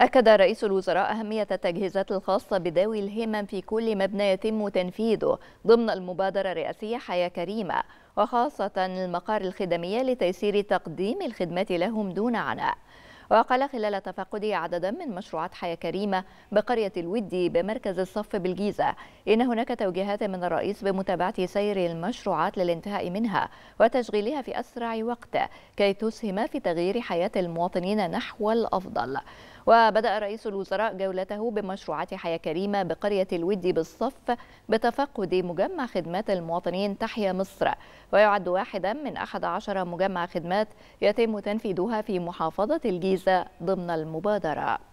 أكد رئيس الوزراء أهمية التجهيزات الخاصة بذوي الهمم في كل مبنى يتم تنفيذه ضمن المبادرة الرئاسية حياة كريمة وخاصة المقار الخدمية لتيسير تقديم الخدمات لهم دون عناء وقال خلال تفقده عددا من مشروعات حياة كريمة بقرية الودي بمركز الصف بالجيزة إن هناك توجيهات من الرئيس بمتابعة سير المشروعات للانتهاء منها وتشغيلها في أسرع وقت كي تسهم في تغيير حياة المواطنين نحو الأفضل وبدأ رئيس الوزراء جولته بمشروعات حياة كريمة بقرية الودي بالصف بتفقد مجمع خدمات المواطنين تحيا مصر ويعد واحدا من أحد عشر مجمع خدمات يتم تنفيذها في محافظة الجيزة ضمن المبادرة